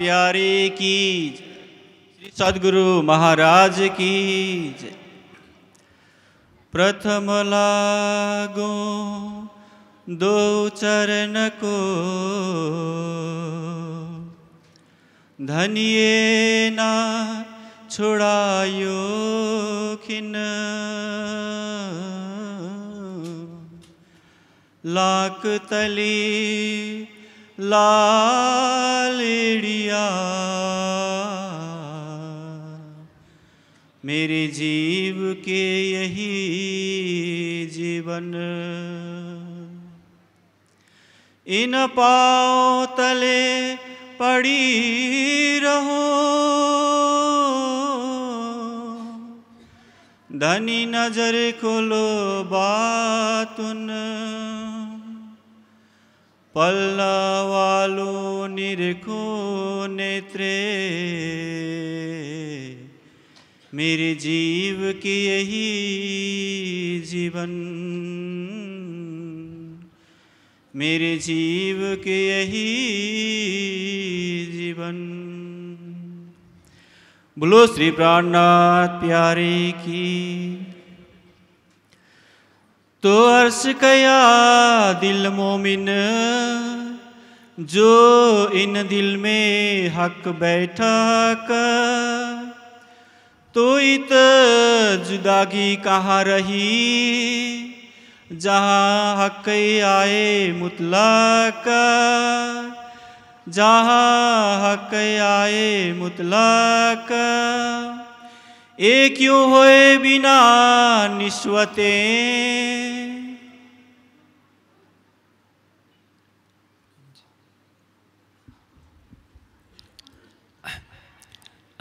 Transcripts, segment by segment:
प्यारे की श्री सदगुरु महाराज की प्रथम लागो दो चरण को धनिये ना छुड़ायो खिन लाख तली लालिया मेरे जीव के यही जीवन इन पाओ तले पड़ी रहो धनी नजर खोलो बातुन पल्लवालो निरखो नेत्रे मेरे जीव के यही जीवन मेरे जीव के यही जीवन बोलो श्री प्राणनाथ प्यारे की तो अर्श कया दिल मोमिन जो इन दिल में हक बैठा कर तो इत जुदागी कहाँ रही जहाँ हक आए मुतलाक जहाँ हक आए मुतलाक एक क्यों होए बिना निश्वतें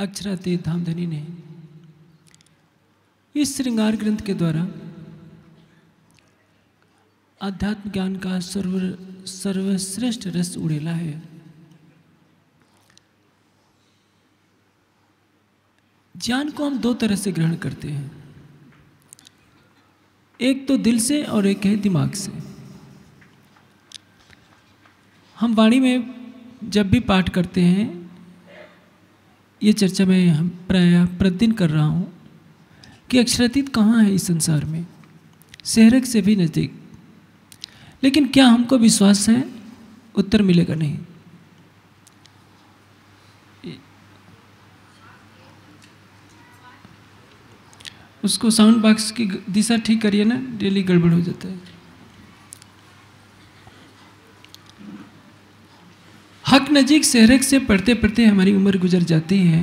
अक्षरा तीर्थाम धनी ने इस श्रृंगार ग्रंथ के द्वारा आध्यात्म ज्ञान का सर्व सर्वश्रेष्ठ रस उड़ेला है ज्ञान को हम दो तरह से ग्रहण करते हैं एक तो दिल से और एक है दिमाग से हम वाणी में जब भी पाठ करते हैं ये चर्चा मैं हम प्राय प्रतिदिन कर रहा हूँ कि अक्षरातीत कहाँ है इस संसार में शहरक से भी नज़दीक लेकिन क्या हमको विश्वास है उत्तर मिलेगा नहीं उसको साउंड बॉक्स की दिशा ठीक करिए ना डेली गड़बड़ हो जाता है नज़ीक सहरक से पढ़ते पढ़ते हमारी उम्र गुजर जाती है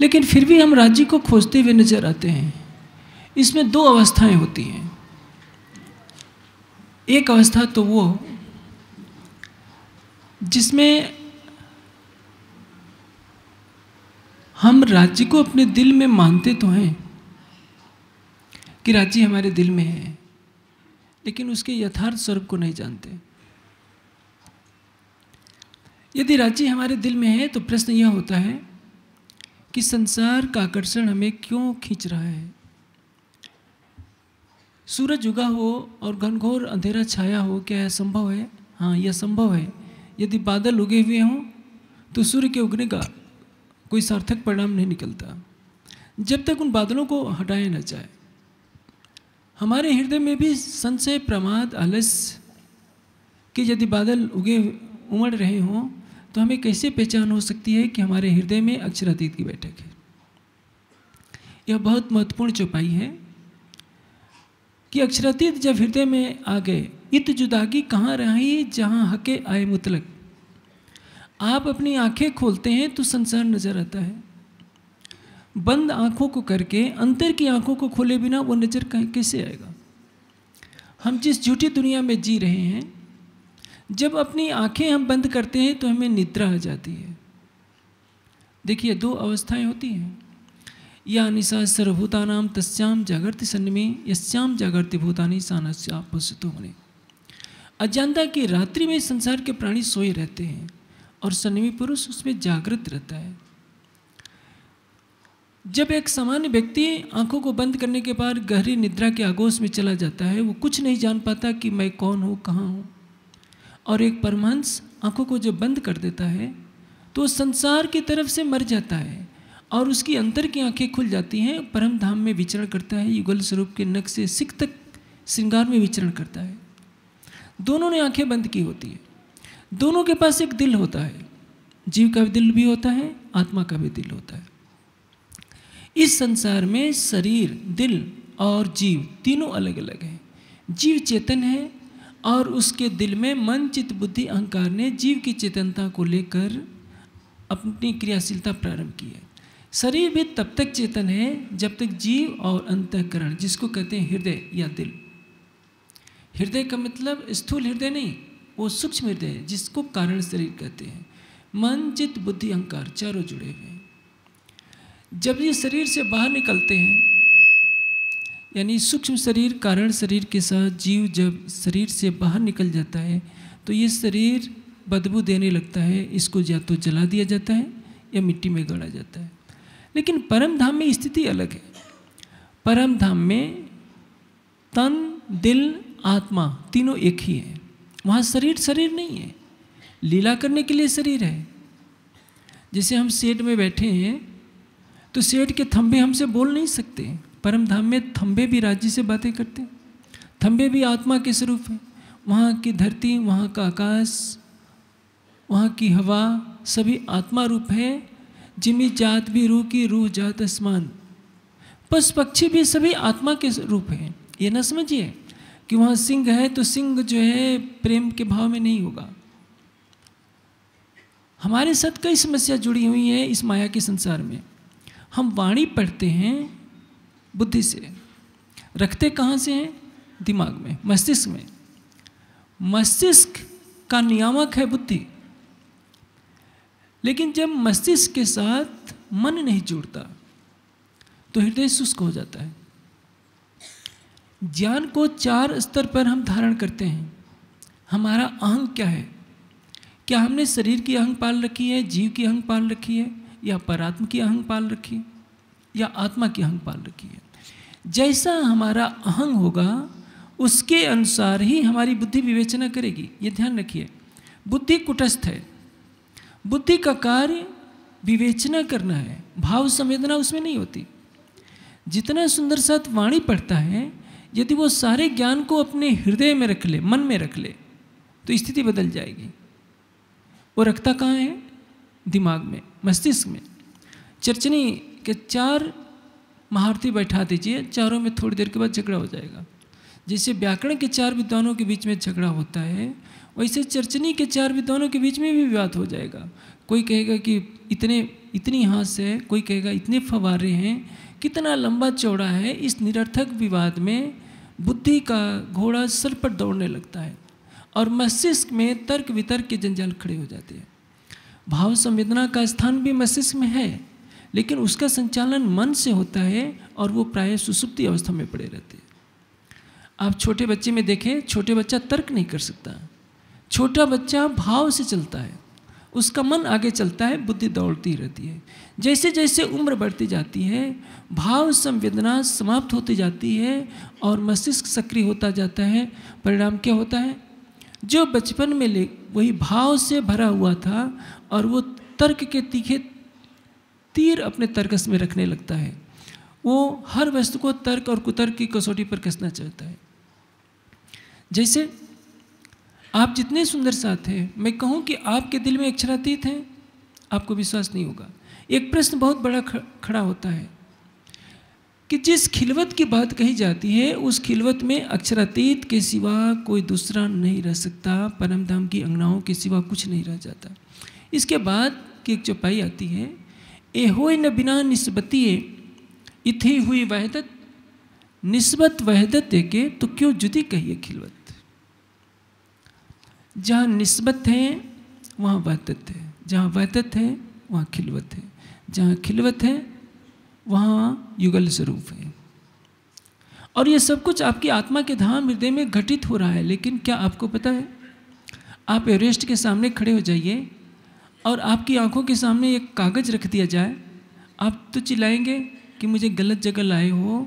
लेकिन फिर भी हम राज्य को खोजते हुए नजर आते हैं इसमें दो अवस्थाएं होती हैं एक अवस्था तो वो जिसमें हम राज्य को अपने दिल में मानते तो हैं कि राज्य हमारे दिल में है लेकिन उसके यथार्थ स्वरूप को नहीं जानते यदि राज्य हमारे दिल में है तो प्रश्न यह होता है कि संसार का आकर्षण हमें क्यों खींच रहा है सूरज उगा हो और घनघोर अंधेरा छाया हो क्या यह संभव है हाँ यह संभव है यदि बादल उगे हुए हों तो सूर्य के उगने का कोई सार्थक परिणाम नहीं निकलता जब तक उन बादलों को हटाया न जाए हमारे हृदय में भी संशय प्रमाद आलस्य के यदि बादल उगे उमड़ रहे हों तो हमें कैसे पहचान हो सकती है कि हमारे हृदय में अक्षरातीत की बैठक है यह बहुत महत्वपूर्ण चौपाई है कि अक्षरातीत जब हृदय में आ गए इत जुदागी कहाँ रही जहाँ हके आए मुतलक आप अपनी आंखें खोलते हैं तो संसार नजर आता है बंद आंखों को करके अंतर की आंखों को खोले बिना वो नज़र कैसे आएगा हम जिस झूठी दुनिया में जी रहे हैं जब अपनी आंखें हम बंद करते हैं तो हमें निद्रा आ जाती है देखिए दो अवस्थाएं होती हैं या निशा सर्वभूतानाम तस्याम जागृति सन्नमी यश्याम जागृति भूतानी सानस्यापस्थित होने अज्ञानता की रात्रि में संसार के प्राणी सोए रहते हैं और सन्नमी पुरुष उसमें जागृत रहता है जब एक सामान्य व्यक्ति आंखों को बंद करने के बाद गहरी निद्रा के आगोश में चला जाता है वो कुछ नहीं जान पाता कि मैं कौन हूँ कहाँ हूँ और एक परमहंस आंखों को जब बंद कर देता है तो संसार की तरफ से मर जाता है और उसकी अंतर की आंखें खुल जाती हैं परम धाम में विचरण करता है युगल स्वरूप के नक से सिख तक श्रृंगार में विचरण करता है दोनों ने आंखें बंद की होती है दोनों के पास एक दिल होता है जीव का भी दिल भी होता है आत्मा का भी दिल होता है इस संसार में शरीर दिल और जीव तीनों अलग अलग हैं जीव चेतन है और उसके दिल में मन चित्त बुद्धि अहंकार ने जीव की चेतनता को लेकर अपनी क्रियाशीलता प्रारंभ की है शरीर भी तब तक चेतन है जब तक जीव और अंतकरण जिसको कहते हैं हृदय या दिल हृदय का मतलब स्थूल हृदय नहीं वो सूक्ष्म हृदय है जिसको कारण शरीर कहते हैं मन चित्त बुद्धि अहंकार चारों जुड़े हुए हैं जब ये शरीर से बाहर निकलते हैं यानी सूक्ष्म शरीर कारण शरीर के साथ जीव जब शरीर से बाहर निकल जाता है तो ये शरीर बदबू देने लगता है इसको या तो जला दिया जाता है या मिट्टी में गड़ा जाता है लेकिन परम धाम में स्थिति अलग है परम धाम में तन दिल आत्मा तीनों एक ही है वहाँ शरीर शरीर नहीं है लीला करने के लिए शरीर है जैसे हम सेठ में बैठे हैं तो सेठ के थम्भे हमसे बोल नहीं सकते परम धाम में थम्बे भी राज्य से बातें करते हैं थम्बे भी आत्मा के स्वरूप हैं वहाँ की धरती वहाँ का आकाश वहाँ की हवा सभी आत्मा रूप है जिमी जात भी रूह की रूह जात आसमान पशु पक्षी भी सभी आत्मा के रूप हैं ये ना समझिए कि वहाँ सिंह है तो सिंह जो है प्रेम के भाव में नहीं होगा हमारे साथ कई समस्या जुड़ी हुई है इस माया के संसार में हम वाणी पढ़ते हैं बुद्धि से रखते कहाँ से हैं दिमाग में मस्तिष्क में मस्तिष्क का नियामक है बुद्धि लेकिन जब मस्तिष्क के साथ मन नहीं जुड़ता तो हृदय शुष्क हो जाता है ज्ञान को चार स्तर पर हम धारण करते हैं हमारा अहंग क्या है क्या हमने शरीर की अहंग पाल रखी है जीव की अहंग पाल रखी है या परात्म की अहंग पाल रखी है या आत्मा की अहंग पाल रखी है जैसा हमारा अहंग होगा उसके अनुसार ही हमारी बुद्धि विवेचना करेगी ये ध्यान रखिए बुद्धि कुटस्थ है बुद्धि का कार्य विवेचना करना है भाव संवेदना उसमें नहीं होती जितना सुंदर साथ वाणी पढ़ता है यदि वो सारे ज्ञान को अपने हृदय में रख ले मन में रख ले तो स्थिति बदल जाएगी वो रखता कहाँ है दिमाग में मस्तिष्क में चर्चनी कि चार महारथी बैठा दीजिए चारों में थोड़ी देर के बाद झगड़ा हो जाएगा जैसे व्याकरण के चार विद्वानों के बीच में झगड़ा होता है वैसे चर्चनी के चार विद्वानों के बीच में भी विवाद हो जाएगा कोई कहेगा कि इतने इतनी हाथ है कोई कहेगा इतने फवारे हैं कितना लंबा चौड़ा है इस निरर्थक विवाद में बुद्धि का घोड़ा सर पर दौड़ने लगता है और मस्तिष्क में तर्क वितर्क के जंजाल खड़े हो जाते हैं भाव संवेदना का स्थान भी मस्तिष्क में है लेकिन उसका संचालन मन से होता है और वो प्राय सुसुप्ति अवस्था में पड़े रहते हैं आप छोटे बच्चे में देखें छोटे बच्चा तर्क नहीं कर सकता छोटा बच्चा भाव से चलता है उसका मन आगे चलता है बुद्धि दौड़ती रहती है जैसे जैसे उम्र बढ़ती जाती है भाव संवेदना समाप्त होती जाती है और मस्तिष्क सक्रिय होता जाता है परिणाम क्या होता है जो बचपन में ले वही भाव से भरा हुआ था और वो तर्क के तीखे तीर अपने तर्कस में रखने लगता है वो हर वस्तु को तर्क और कुतर्क की कसौटी पर कसना चाहता है जैसे आप जितने सुंदर साथ हैं मैं कहूँ कि आपके दिल में अक्षरातीत हैं आपको विश्वास नहीं होगा एक प्रश्न बहुत बड़ा खड़ा होता है कि जिस खिलवत की बात कही जाती है उस खिलवत में अक्षरातीत के सिवा कोई दूसरा नहीं रह सकता परम धाम की अंगनाओं के सिवा कुछ नहीं रह जाता इसके बाद की एक चौपाई आती है हो न बिना निस्बतीय इथि हुई वहदत निस्बत वहदत के तो क्यों जुदी कहिए खिलवत जहाँ निस्बत है वहाँ वहदत है जहाँ वहदत है वहाँ खिलवत है जहाँ खिलवत है वहाँ युगल स्वरूप है और ये सब कुछ आपकी आत्मा के धाम हृदय में घटित हो रहा है लेकिन क्या आपको पता है आप एवरेस्ट के सामने खड़े हो जाइए और आपकी आंखों के सामने एक कागज़ रख दिया जाए आप तो चिल्लाएंगे कि मुझे गलत जगह लाए हो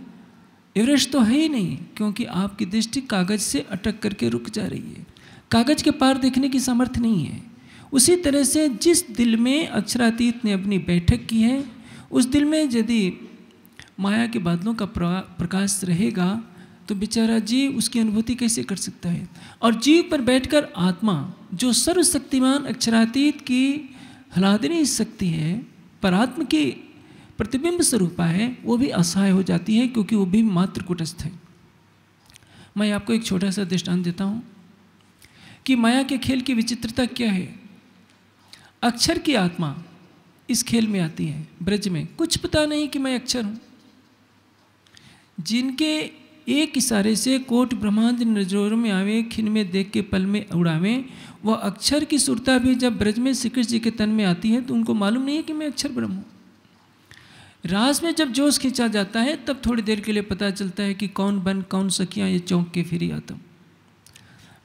एवरेस्ट तो है ही नहीं क्योंकि आपकी दृष्टि कागज़ से अटक करके रुक जा रही है कागज़ के पार देखने की सामर्थ्य नहीं है उसी तरह से जिस दिल में अक्षरातीत ने अपनी बैठक की है उस दिल में यदि माया के बादलों का प्रकाश रहेगा तो बेचारा जीव उसकी अनुभूति कैसे कर सकता है और जीव पर बैठकर आत्मा जो सर्वशक्तिमान अक्षरातीत की हलादनी शक्ति है परात्म की प्रतिबिंब स्वरूपा है वो भी असहाय हो जाती है क्योंकि वो भी मात्र कुटस्थ है मैं आपको एक छोटा सा दृष्टांत देता हूँ कि माया के खेल की विचित्रता क्या है अक्षर की आत्मा इस खेल में आती है ब्रज में कुछ पता नहीं कि मैं अक्षर हूँ जिनके एक इशारे से कोट ब्रह्मांड नजरों में आवे खिन में देख के पल में उड़ावें वह अक्षर की सुरता भी जब ब्रज में श्री कृष्ण जी के तन में आती है तो उनको मालूम नहीं है कि मैं अक्षर ब्रह्म हूँ रास में जब जोश खींचा जाता है तब थोड़ी देर के लिए पता चलता है कि कौन बन कौन सखियाँ ये चौंक के फिरी हूँ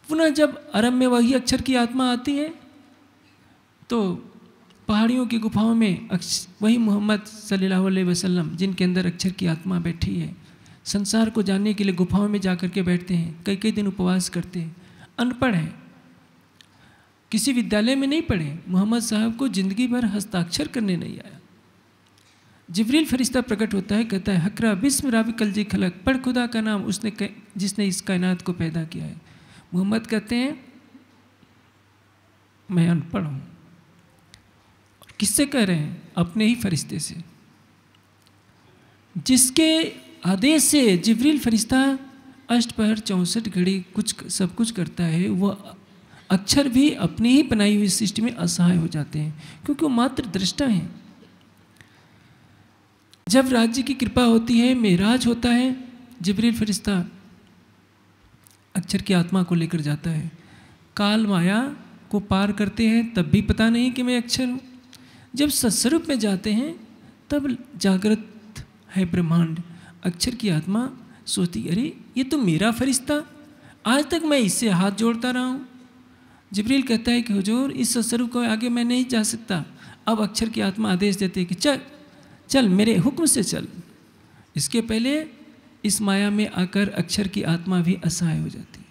पुनः जब अरब में वही अक्षर की आत्मा आती है तो पहाड़ियों की गुफाओं में वही मोहम्मद सल्लल्लाहु अलैहि वसल्लम जिनके अंदर अक्षर की आत्मा बैठी है संसार को जानने के लिए गुफाओं में जा कर के बैठते हैं कई कई दिन उपवास करते हैं अनपढ़ हैं किसी विद्यालय में नहीं पढ़े मोहम्मद साहब को ज़िंदगी भर हस्ताक्षर करने नहीं आया जिब्रील फरिश्ता प्रकट होता है कहता है हकरा बिस्म राबी जी खलक पढ़ खुदा का नाम उसने जिसने इस कायनात को पैदा किया है मोहम्मद कहते हैं मैं अनपढ़ हूँ किससे कह रहे हैं अपने ही फरिश्ते से जिसके आदेश से जिब्रील फरिश्ता अष्ट पर चौंसठ घड़ी कुछ सब कुछ करता है वह अक्षर भी अपनी ही बनाई हुई सृष्टि में असहाय हो जाते हैं क्योंकि वो मात्र दृष्टा हैं जब राज्य की कृपा होती है मेराज होता है जिब्रील फरिश्ता अक्षर की आत्मा को लेकर जाता है काल माया को पार करते हैं तब भी पता नहीं कि मैं अक्षर हूँ जब सत्स्वरूप में जाते हैं तब जागृत है ब्रह्मांड अक्षर की आत्मा सोचती अरे ये तो मेरा फरिश्ता आज तक मैं इससे हाथ जोड़ता रहा हूँ जबरील कहता है कि हुजूर इस स्वरूप को आगे मैं नहीं जा सकता अब अक्षर की आत्मा आदेश देते कि चल चल मेरे हुक्म से चल इसके पहले इस माया में आकर अक्षर की आत्मा भी असहाय हो जाती है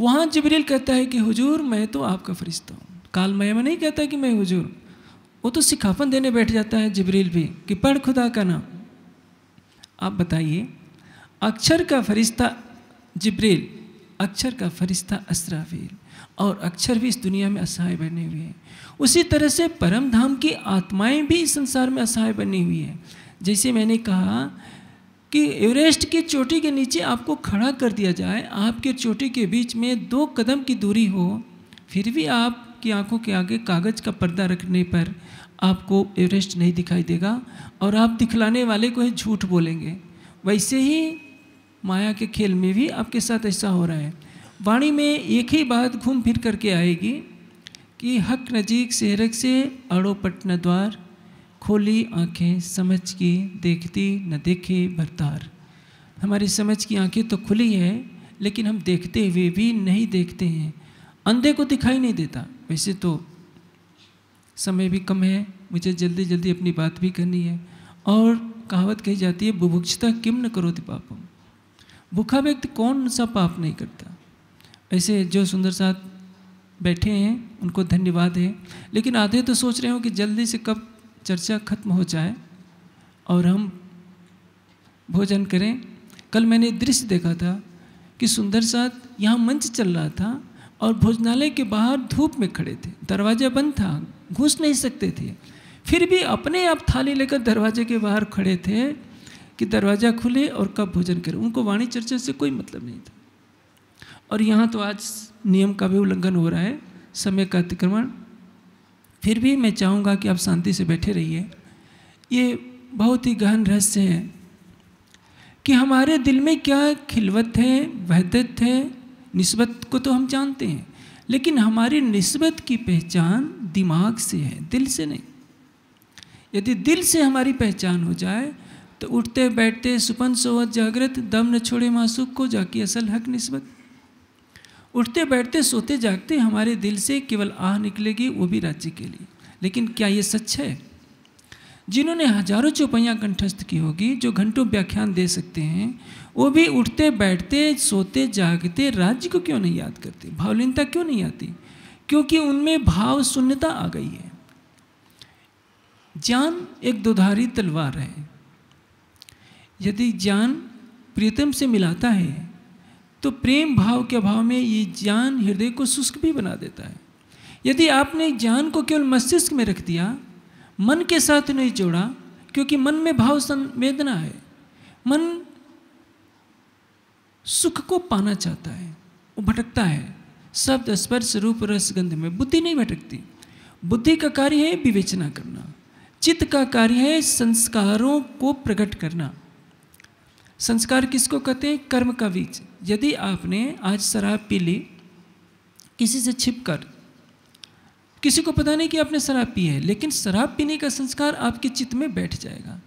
वहाँ जबरील कहता है कि हुजूर मैं तो आपका फरिश्ता हूँ काल माया में नहीं कहता कि मैं हुजूर वो तो सिखापन देने बैठ जाता है जबरील भी कि पढ़ खुदा का नाम आप बताइए अक्षर का फरिश्ता जबरील अक्षर का फरिश्ता असराफील और अक्षर भी इस दुनिया में असहाय बने हुए हैं उसी तरह से परम धाम की आत्माएं भी इस संसार में असहाय बनी हुई हैं जैसे मैंने कहा कि एवरेस्ट की चोटी के नीचे आपको खड़ा कर दिया जाए आपके चोटी के बीच में दो कदम की दूरी हो फिर भी आपकी आंखों के आगे कागज़ का पर्दा रखने पर आपको एवरेस्ट नहीं दिखाई देगा और आप दिखलाने वाले को ही झूठ बोलेंगे वैसे ही माया के खेल में भी आपके साथ ऐसा हो रहा है वाणी में एक ही बात घूम फिर करके आएगी कि हक नजीक सेहरक से अड़ो पटन द्वार खोली आंखें समझ की देखती न देखे भरतार हमारी समझ की आंखें तो खुली है लेकिन हम देखते हुए भी नहीं देखते हैं अंधे को दिखाई नहीं देता वैसे तो समय भी कम है मुझे जल्दी जल्दी अपनी बात भी करनी है और कहावत कही जाती है बुभुक्षता किम न करो पापम भूखा व्यक्ति कौन सा पाप नहीं करता ऐसे जो सुंदर साथ बैठे हैं उनको धन्यवाद है लेकिन आधे तो सोच रहे हो कि जल्दी से कब चर्चा खत्म हो जाए और हम भोजन करें कल मैंने दृश्य देखा था कि सुंदर साथ यहाँ मंच चल रहा था और भोजनालय के बाहर धूप में खड़े थे दरवाज़ा बंद था घुस नहीं सकते थे फिर भी अपने आप थाली लेकर दरवाजे के बाहर खड़े थे कि दरवाज़ा खुले और कब भोजन करें उनको वाणी चर्चा से कोई मतलब नहीं था और यहाँ तो आज नियम का भी उल्लंघन हो रहा है समय का अतिक्रमण फिर भी मैं चाहूँगा कि आप शांति से बैठे रहिए ये बहुत ही गहन रहस्य है कि हमारे दिल में क्या खिलवत है वहदत है नस्बत को तो हम जानते हैं लेकिन हमारी नस्बत की पहचान दिमाग से है दिल से नहीं यदि दिल से हमारी पहचान हो जाए तो उठते बैठते सुपन सोवत जागृत दम न छोड़े मासूक को जाके असल हक नस्बत उठते बैठते सोते जागते हमारे दिल से केवल आह निकलेगी वो भी राज्य के लिए लेकिन क्या ये सच है जिन्होंने हजारों चौपाइयाँ कंठस्थ की होगी जो घंटों व्याख्यान दे सकते हैं वो भी उठते बैठते सोते जागते राज्य को क्यों नहीं याद करते भावलीनता क्यों नहीं आती क्योंकि उनमें भाव शून्यता आ गई है ज्ञान एक दुधारी तलवार है यदि ज्ञान प्रीतम से मिलाता है तो प्रेम भाव के अभाव में ये ज्ञान हृदय को शुष्क भी बना देता है यदि आपने ज्ञान को केवल मस्तिष्क में रख दिया मन के साथ नहीं जोड़ा क्योंकि मन में भाव संवेदना है मन सुख को पाना चाहता है वो भटकता है शब्द स्पर्श रूप रसगंध में बुद्धि नहीं भटकती बुद्धि का कार्य है विवेचना करना चित्त का कार्य है संस्कारों को प्रकट करना संस्कार किसको कहते हैं कर्म का बीज यदि आपने आज शराब पी ली किसी से छिप कर किसी को पता नहीं कि आपने शराब पी है लेकिन शराब पीने का संस्कार आपके चित्त में बैठ जाएगा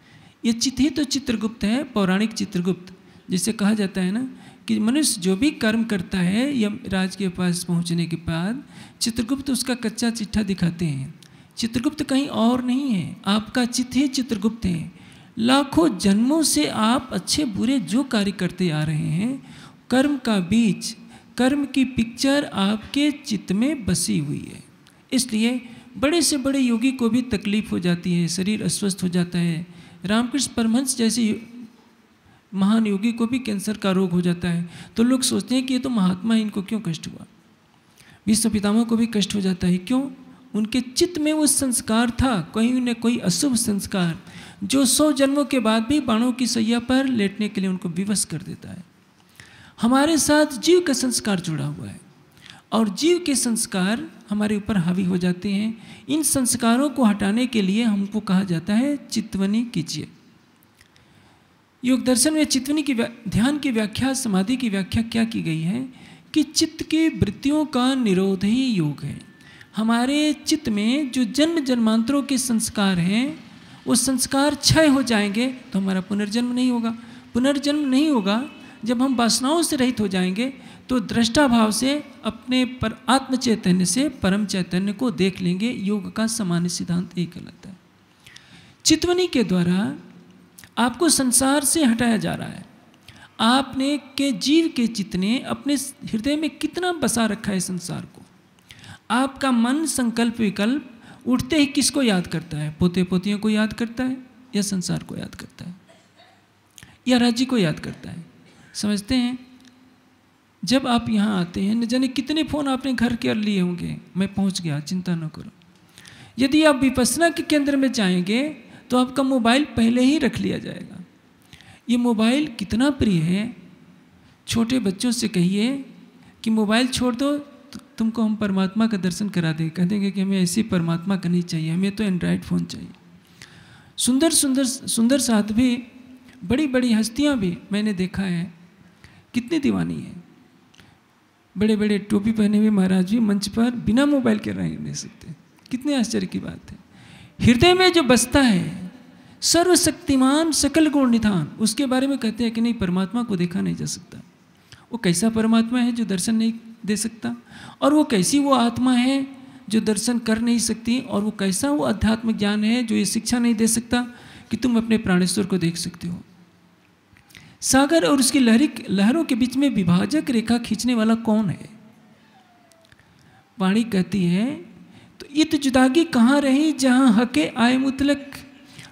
ये चित्त ही तो चित्रगुप्त है पौराणिक चित्रगुप्त जिसे कहा जाता है ना कि मनुष्य जो भी कर्म करता है राज के पास पहुंचने के बाद चित्रगुप्त उसका कच्चा चिट्ठा दिखाते हैं चित्रगुप्त कहीं और नहीं है आपका चित्त ही चित्रगुप्त है लाखों जन्मों से आप अच्छे बुरे जो कार्य करते आ रहे हैं कर्म का बीज कर्म की पिक्चर आपके चित्त में बसी हुई है इसलिए बड़े से बड़े योगी को भी तकलीफ हो जाती है शरीर अस्वस्थ हो जाता है रामकृष्ण परमहंस जैसे महान योगी को भी कैंसर का रोग हो जाता है तो लोग सोचते हैं कि ये तो महात्मा है इनको क्यों कष्ट हुआ विश्व पितामह को भी कष्ट हो जाता है क्यों उनके चित्त में वो संस्कार था कहीं न कोई अशुभ संस्कार जो सौ जन्मों के बाद भी बाणों की सैया पर लेटने के लिए उनको विवश कर देता है हमारे साथ जीव का संस्कार जुड़ा हुआ है और जीव के संस्कार हमारे ऊपर हावी हो जाते हैं इन संस्कारों को हटाने के लिए हमको कहा जाता है चित्वनी कीजिए योग दर्शन में चितवनी की ध्यान की व्याख्या समाधि की व्याख्या क्या की गई है कि चित्त की वृत्तियों का निरोध ही योग है हमारे चित्त में जो जन्म जन्मांतरों के संस्कार हैं वो संस्कार क्षय हो जाएंगे तो हमारा पुनर्जन्म नहीं होगा पुनर्जन्म नहीं होगा जब हम वासनाओं से रहित हो जाएंगे तो दृष्टा भाव से अपने पर आत्म चैतन्य से परम चैतन्य को देख लेंगे योग का सामान्य सिद्धांत एक अलग है चितवनी के द्वारा आपको संसार से हटाया जा रहा है आपने के जीव के चित्त ने अपने हृदय में कितना बसा रखा है संसार को आपका मन संकल्प विकल्प उठते ही किसको याद करता है पोते पोतियों को याद करता है या संसार को याद करता है या राज्य को याद करता है समझते हैं जब आप यहाँ आते हैं न जाने कितने फ़ोन आपने घर के लिए होंगे मैं पहुँच गया चिंता न करो यदि आप विपसना के केंद्र में जाएंगे तो आपका मोबाइल पहले ही रख लिया जाएगा ये मोबाइल कितना प्रिय है छोटे बच्चों से कहिए कि मोबाइल छोड़ दो तो तुमको हम परमात्मा का दर्शन करा देंगे कह देंगे कि हमें ऐसी परमात्मा का नहीं चाहिए हमें तो एंड्राइड फ़ोन चाहिए सुंदर सुंदर सुंदर साथ भी बड़ी बड़ी हस्तियाँ भी मैंने देखा है कितनी दीवानी है बड़े बड़े टोपी पहने हुए महाराज जी मंच पर बिना मोबाइल के रह नहीं सकते कितने आश्चर्य की बात है हृदय में जो बसता है सर्वशक्तिमान सकल गुण निधान उसके बारे में कहते हैं कि नहीं परमात्मा को देखा नहीं जा सकता वो कैसा परमात्मा है जो दर्शन नहीं दे सकता और वो कैसी वो आत्मा है जो दर्शन कर नहीं सकती और वो कैसा वो आध्यात्मिक ज्ञान है जो ये शिक्षा नहीं दे सकता कि तुम अपने प्राणेश्वर को देख सकते हो सागर और उसकी लहरी लहरों के बीच में विभाजक रेखा खींचने वाला कौन है वाणी कहती है तो इत जुदागी कहाँ रही जहाँ हके आय मुतलक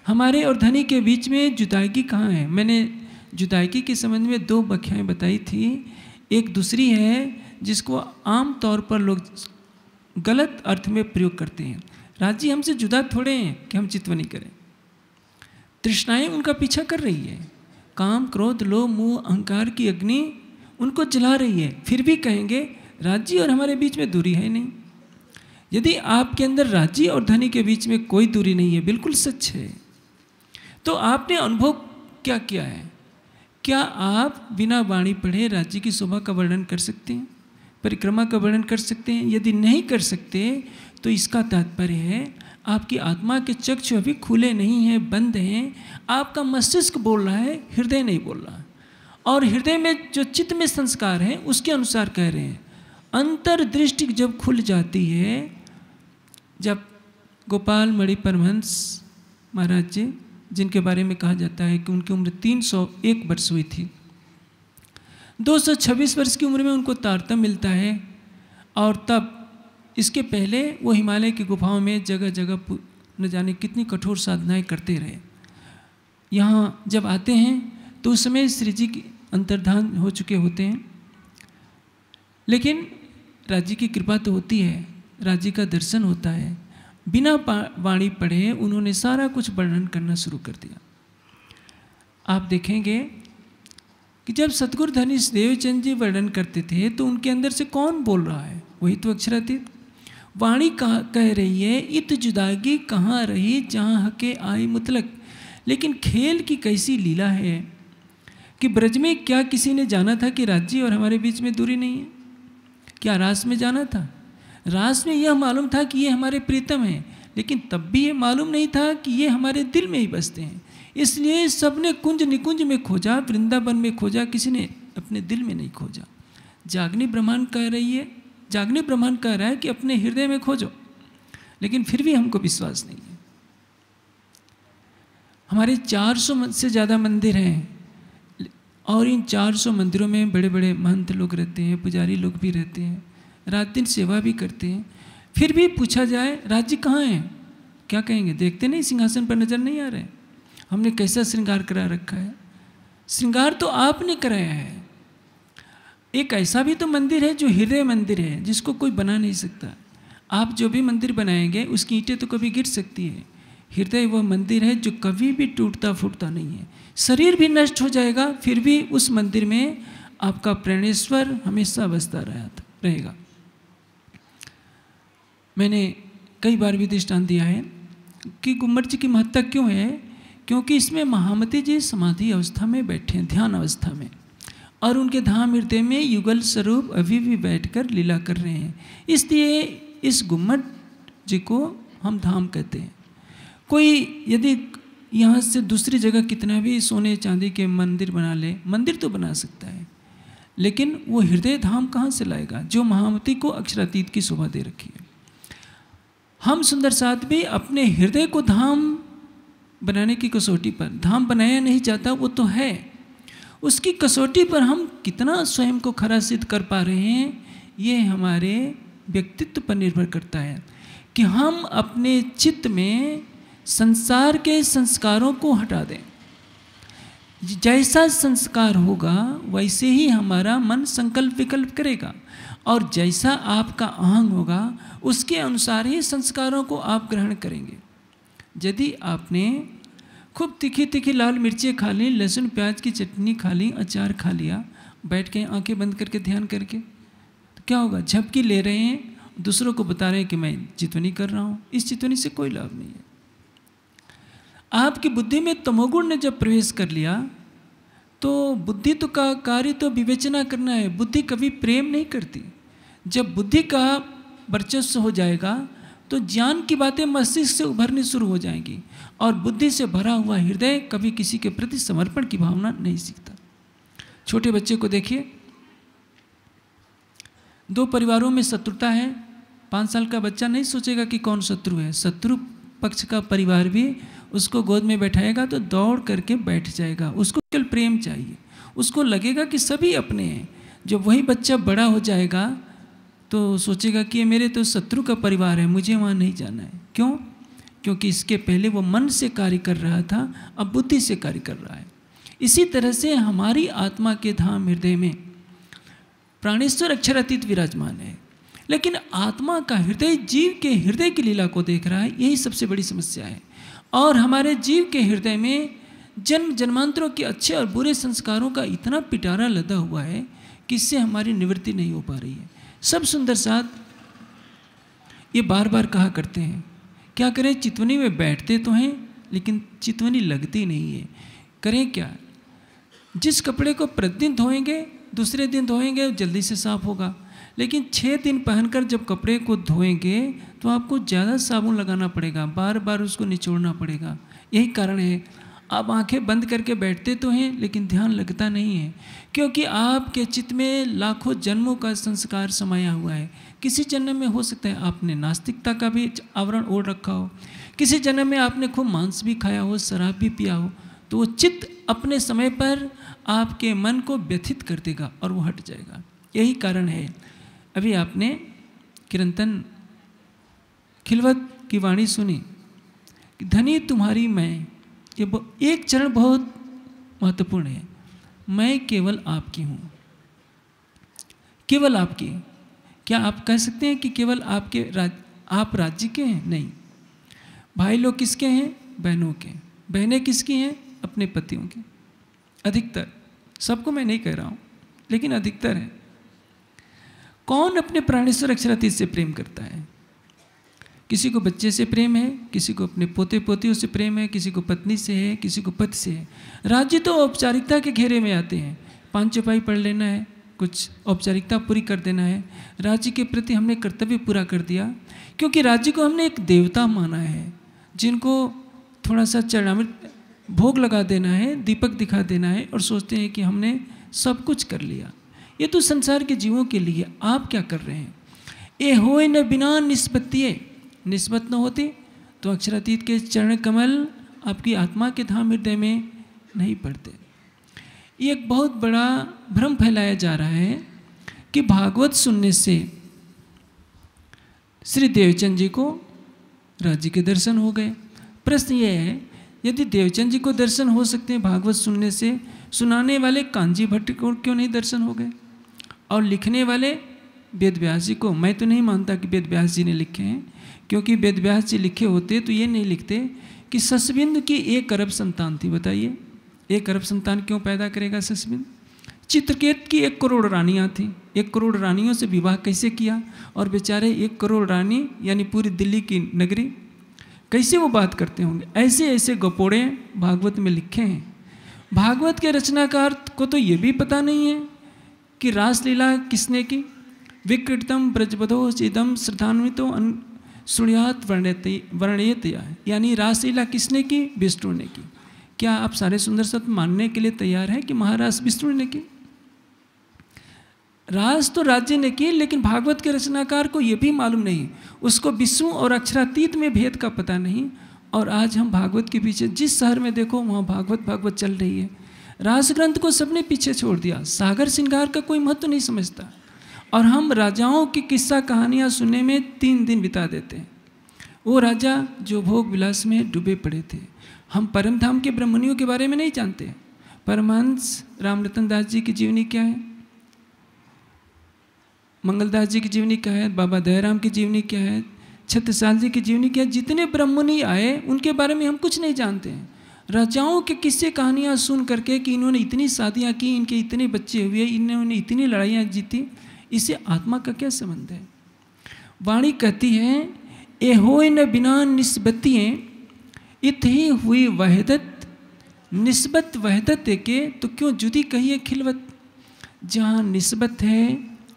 हमारे और धनी के बीच में जुदागी कहाँ है मैंने जुदागी के संबंध में दो व्याख्याएँ बताई थी एक दूसरी है जिसको आम तौर पर लोग गलत अर्थ में प्रयोग करते हैं राज्य हमसे जुदा थोड़े हैं कि हम चित्व नहीं करें तृष्णाएँ उनका पीछा कर रही है काम क्रोध लोभ मुँह अहंकार की अग्नि उनको जला रही है फिर भी कहेंगे राज्य और हमारे बीच में दूरी है नहीं यदि आपके अंदर राजी और धनी के बीच में कोई दूरी नहीं है बिल्कुल सच है तो आपने अनुभव क्या किया है क्या आप बिना वाणी पढ़े राज्य की शोभा का वर्णन कर सकते हैं परिक्रमा का वर्णन कर सकते हैं यदि नहीं कर सकते तो इसका तात्पर्य है आपकी आत्मा के चक्षु अभी खुले नहीं हैं बंद हैं आपका मस्तिष्क बोल रहा है हृदय नहीं बोल रहा और हृदय में जो चित्त में संस्कार हैं उसके अनुसार कह रहे हैं अंतर्दृष्टि जब खुल जाती है जब गोपाल मणि परमहंस महाराज जी जिनके बारे में कहा जाता है कि उनकी उम्र 301 वर्ष हुई थी 226 वर्ष की उम्र में उनको तारतम मिलता है और तब इसके पहले वो हिमालय की गुफाओं में जगह जगह न जाने कितनी कठोर साधनाएं करते रहे यहाँ जब आते हैं तो उस समय श्री जी के अंतर्धान हो चुके होते हैं लेकिन राज्य की कृपा तो होती है राज्य का दर्शन होता है बिना वाणी पढ़े उन्होंने सारा कुछ वर्णन करना शुरू कर दिया आप देखेंगे कि जब सतगुरु धनी देवचंद जी वर्णन करते थे तो उनके अंदर से कौन बोल रहा है वही तो अक्षरातीत वाणी कह कह रही है इत जुदागी कहाँ रही जहाँ हके आई मुतलक लेकिन खेल की कैसी लीला है कि ब्रज में क्या किसी ने जाना था कि राज्य और हमारे बीच में दूरी नहीं है क्या रास में जाना था राज में यह मालूम था कि ये हमारे प्रीतम हैं लेकिन तब भी ये मालूम नहीं था कि ये हमारे दिल में ही बसते हैं इसलिए सबने कुंज निकुंज में खोजा वृंदावन में खोजा किसी ने अपने दिल में नहीं खोजा जागनी ब्रह्मांड कह रही है जागनी ब्रह्मांड कह रहा है कि अपने हृदय में खोजो लेकिन फिर भी हमको विश्वास नहीं है हमारे 400 से ज़्यादा मंदिर हैं और इन 400 मंदिरों में बड़े बड़े महंत लोग रहते हैं पुजारी लोग भी रहते हैं रात दिन सेवा भी करते हैं फिर भी पूछा जाए राज्य कहाँ है क्या कहेंगे देखते नहीं सिंहासन पर नज़र नहीं आ रहे हमने कैसा श्रृंगार करा रखा है श्रृंगार तो आपने कराया है एक ऐसा भी तो मंदिर है जो हृदय मंदिर है जिसको कोई बना नहीं सकता आप जो भी मंदिर बनाएंगे उसकी ईंटें तो कभी गिर सकती है हृदय वह मंदिर है जो कभी भी टूटता फूटता नहीं है शरीर भी नष्ट हो जाएगा फिर भी उस मंदिर में आपका प्रणेश्वर हमेशा बसता रहा रहेगा मैंने कई बार भी दृष्टान दिया है कि गुम्बर जी की महत्ता क्यों है क्योंकि इसमें महामती जी समाधि अवस्था में बैठे हैं ध्यान अवस्था में और उनके धाम हृदय में युगल स्वरूप अभी भी बैठकर लीला कर रहे हैं इसलिए इस गुम्बर जी को हम धाम कहते हैं कोई यदि यहाँ से दूसरी जगह कितना भी सोने चांदी के मंदिर बना ले मंदिर तो बना सकता है लेकिन वो हृदय धाम कहाँ से लाएगा जो महामती को अक्षरातीत की शोभा दे रखी है हम सुंदर साध्वी अपने हृदय को धाम बनाने की कसौटी पर धाम बनाया नहीं जाता वो तो है उसकी कसौटी पर हम कितना स्वयं को खरा सिद्ध कर पा रहे हैं ये हमारे व्यक्तित्व पर निर्भर करता है कि हम अपने चित्त में संसार के संस्कारों को हटा दें जैसा संस्कार होगा वैसे ही हमारा मन संकल्प विकल्प करेगा और जैसा आपका अहंग होगा उसके अनुसार ही संस्कारों को आप ग्रहण करेंगे यदि आपने खूब तिखी तीखी लाल मिर्ची खा ली लहसुन प्याज की चटनी खा ली अचार खा लिया बैठ के आंखें बंद करके ध्यान करके तो क्या होगा झपकी ले रहे हैं दूसरों को बता रहे हैं कि मैं चितवनी कर रहा हूँ इस चितवनी से कोई लाभ नहीं है आपकी बुद्धि में तमोगुण ने जब प्रवेश कर लिया तो बुद्धि तो का कार्य तो विवेचना करना है बुद्धि कभी प्रेम नहीं करती जब बुद्धि का वर्चस्व हो जाएगा तो ज्ञान की बातें मस्तिष्क से उभरनी शुरू हो जाएंगी और बुद्धि से भरा हुआ हृदय कभी किसी के प्रति समर्पण की भावना नहीं सीखता छोटे बच्चे को देखिए दो परिवारों में शत्रुता है पाँच साल का बच्चा नहीं सोचेगा कि कौन शत्रु है शत्रु पक्ष का परिवार भी उसको गोद में बैठाएगा तो दौड़ करके बैठ जाएगा उसको केवल प्रेम चाहिए उसको लगेगा कि सभी अपने हैं जब वही बच्चा बड़ा हो जाएगा तो सोचेगा कि मेरे तो शत्रु का परिवार है मुझे वहाँ नहीं जाना है क्यों क्योंकि इसके पहले वो मन से कार्य कर रहा था अब बुद्धि से कार्य कर रहा है इसी तरह से हमारी आत्मा के धाम हृदय में प्राणेश्वर अक्षरातीत विराजमान है लेकिन आत्मा का हृदय जीव के हृदय की लीला को देख रहा है यही सबसे बड़ी समस्या है और हमारे जीव के हृदय में जन्म जन्मांतरों के अच्छे और बुरे संस्कारों का इतना पिटारा लदा हुआ है कि इससे हमारी निवृत्ति नहीं हो पा रही है सब सुंदर साथ ये बार बार कहा करते हैं क्या करें चितवनी में बैठते तो हैं लेकिन चितवनी लगती नहीं है करें क्या जिस कपड़े को प्रतिदिन धोएंगे दूसरे दिन धोएंगे जल्दी से साफ होगा लेकिन छः दिन पहनकर जब कपड़े को धोएंगे तो आपको ज़्यादा साबुन लगाना पड़ेगा बार बार उसको निचोड़ना पड़ेगा यही कारण है आप आंखें बंद करके बैठते तो हैं लेकिन ध्यान लगता नहीं है क्योंकि आपके चित्त में लाखों जन्मों का संस्कार समाया हुआ है किसी जन्म में हो सकता है आपने नास्तिकता का भी आवरण ओढ़ रखा हो किसी जन्म में आपने खूब मांस भी खाया हो शराब भी पिया हो तो वो चित्त अपने समय पर आपके मन को व्यथित कर देगा और वो हट जाएगा यही कारण है अभी आपने किरंतन खिलवत की वाणी सुनी धनी तुम्हारी मैं ये एक चरण बहुत महत्वपूर्ण है मैं केवल आपकी हूँ केवल आपकी क्या आप कह सकते हैं कि केवल आपके राज आप राज्य के हैं नहीं भाई लोग किसके हैं बहनों के बहनें किसकी हैं अपने पतियों के अधिकतर सबको मैं नहीं कह रहा हूँ लेकिन अधिकतर है कौन अपने प्राणेश्वर अक्षरातीत से प्रेम करता है किसी को बच्चे से प्रेम है किसी को अपने पोते पोतियों से प्रेम है किसी को पत्नी से है किसी को पति से है राज्य तो औपचारिकता के घेरे में आते हैं पांच चौपाई पढ़ लेना है कुछ औपचारिकता पूरी कर देना है राज्य के प्रति हमने कर्तव्य पूरा कर दिया क्योंकि राज्य को हमने एक देवता माना है जिनको थोड़ा सा चरणामृत भोग लगा देना है दीपक दिखा देना है और सोचते हैं कि हमने सब कुछ कर लिया ये तो संसार के जीवों के लिए आप क्या कर रहे हैं ए होए न बिना निष्पत्तिए निस्बत न होते तो अक्षरातीत के चरण कमल आपकी आत्मा के धाम हृदय में नहीं पड़ते ये एक बहुत बड़ा भ्रम फैलाया जा रहा है कि भागवत सुनने से श्री देवचंद जी को राज्य के दर्शन हो गए प्रश्न ये है यदि देवचंद जी को दर्शन हो सकते हैं भागवत सुनने से सुनाने वाले कांजी भट्ट को क्यों नहीं दर्शन हो गए और लिखने वाले वेद व्यास जी को मैं तो नहीं मानता कि वेद व्यास जी ने लिखे हैं क्योंकि वेद व्यास जी लिखे होते तो ये नहीं लिखते कि ससबिंद की एक अरब संतान थी बताइए एक अरब संतान क्यों पैदा करेगा ससबिंद चित्रकेत की एक करोड़ रानियाँ थीं एक करोड़ रानियों से विवाह कैसे किया और बेचारे एक करोड़ रानी यानी पूरी दिल्ली की नगरी कैसे वो बात करते होंगे ऐसे ऐसे गपोड़े भागवत में लिखे हैं भागवत के रचनाकार को तो ये भी पता नहीं है कि रासलीला किसने की विकृतम ब्रजबधो चिदम श्रद्धान्वितो सूर्यात वर्णयती वर्णयत यानी रासलीला किसने की विष्णु ने की क्या आप सारे सुंदर सत मानने के लिए तैयार हैं कि महाराज विष्णु ने की रास तो राज्य ने की लेकिन भागवत के रचनाकार को यह भी मालूम नहीं उसको विष्णु और अक्षरातीत में भेद का पता नहीं और आज हम भागवत के पीछे जिस शहर में देखो वहाँ भागवत भागवत चल रही है रास ग्रंथ को सबने पीछे छोड़ दिया सागर श्रृंगार का कोई महत्व तो नहीं समझता और हम राजाओं की किस्सा कहानियाँ सुनने में तीन दिन बिता देते हैं वो राजा जो भोग विलास में डूबे पड़े थे हम परम धाम के ब्रह्मणियों के बारे में नहीं जानते परमहंस रामरतन दास जी की जीवनी क्या है मंगलदास जी की जीवनी क्या है बाबा दयाराम की जीवनी क्या है छत्रसाल जी की जीवनी क्या है जितने ब्रह्मणी आए उनके बारे में हम कुछ नहीं जानते हैं राजाओं के किस्से कहानियाँ सुन करके कि इन्होंने इतनी शादियाँ की इनके इतने बच्चे हुए इन्होंने इतनी लड़ाइयाँ जीती इसे आत्मा का क्या संबंध है वाणी कहती है ए हो न बिना निस्बतियें इत ही हुई वहदत निस्बत वहदत के तो क्यों जुदी कही है खिलवत जहाँ निस्बत है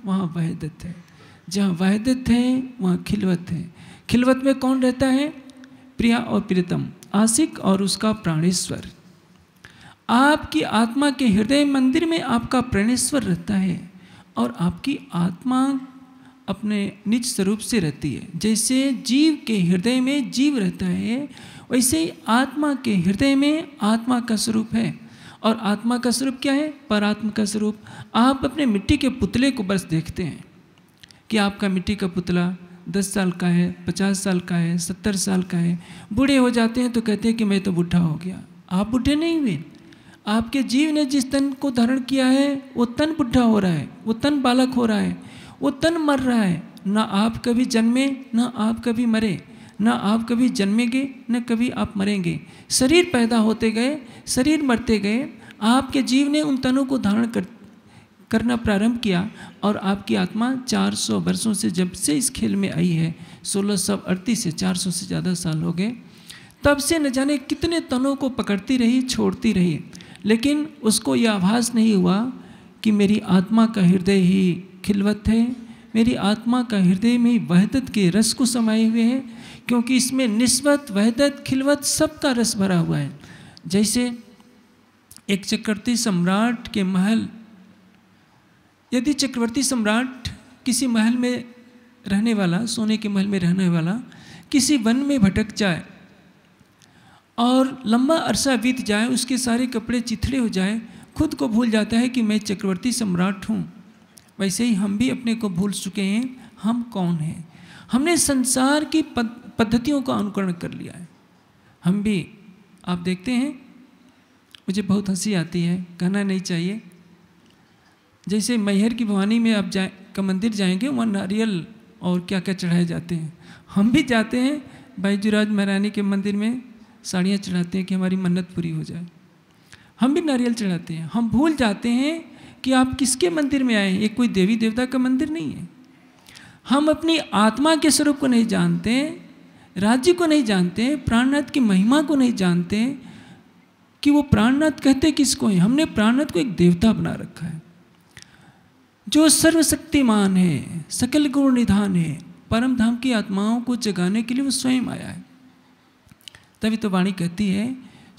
वहाँ वहदत है जहाँ वहदत है वहाँ खिलवत है खिलवत में कौन रहता है प्रिया और प्रियतम आसिक और उसका प्राणेश्वर आपकी आत्मा के हृदय मंदिर में आपका प्राणेश्वर रहता है और आपकी आत्मा अपने निज स्वरूप से रहती है जैसे जीव के हृदय में जीव रहता है वैसे ही आत्मा के हृदय में आत्मा का स्वरूप है और आत्मा का स्वरूप क्या है परात्मा का स्वरूप आप अपने मिट्टी के पुतले को बस देखते हैं कि आपका मिट्टी का पुतला दस साल का है पचास साल का है सत्तर साल का है बूढ़े हो जाते हैं तो कहते हैं कि मैं तो बूढ़ा हो गया आप बूढ़े नहीं हुए आपके जीव ने जिस तन को धारण किया है वो तन बुढ़ा हो रहा है वो तन बालक हो रहा है वो तन मर रहा है ना आप कभी जन्मे ना आप कभी मरे ना आप कभी जन्मेंगे न कभी आप मरेंगे शरीर पैदा होते गए शरीर मरते गए आपके जीव ने उन तनों को धारण कर करना प्रारंभ किया और आपकी आत्मा 400 वर्षों से जब से इस खेल में आई है सोलह सौ अड़तीस से 400 से ज़्यादा साल हो गए तब से न जाने कितने तनों को पकड़ती रही छोड़ती रही लेकिन उसको यह आभास नहीं हुआ कि मेरी आत्मा का हृदय ही खिलवत है मेरी आत्मा का हृदय में वहदत के रस को समाये हुए हैं क्योंकि इसमें निस्बत वहदत खिलवत सब का रस भरा हुआ है जैसे एक चक्रवर्ती सम्राट के महल यदि चक्रवर्ती सम्राट किसी महल में रहने वाला सोने के महल में रहने वाला किसी वन में भटक जाए और लंबा अरसा बीत जाए उसके सारे कपड़े चिथड़े हो जाए खुद को भूल जाता है कि मैं चक्रवर्ती सम्राट हूँ वैसे ही हम भी अपने को भूल चुके हैं हम कौन हैं हमने संसार की पद्धतियों का अनुकरण कर लिया है हम भी आप देखते हैं मुझे बहुत हंसी आती है कहना नहीं चाहिए जैसे मैहर की भवानी में आप जाए का मंदिर जाएंगे वहाँ नारियल और क्या क्या चढ़ाए जाते हैं हम भी जाते हैं बाईजूराज महारानी के मंदिर में साड़ियाँ चढ़ाते हैं कि हमारी मन्नत पूरी हो जाए हम भी नारियल चढ़ाते हैं हम भूल जाते हैं कि आप किसके मंदिर में आए हैं ये कोई देवी देवता का मंदिर नहीं है हम अपनी आत्मा के स्वरूप को नहीं जानते राज्य को नहीं जानते प्राणनाथ की महिमा को नहीं जानते कि वो प्राणनाथ कहते किसको हैं हमने प्राणनाथ को एक देवता बना रखा है जो सर्वशक्तिमान है सकल गुण निधान है परम धाम की आत्माओं को जगाने के लिए वो स्वयं आया है तभी तो वाणी कहती है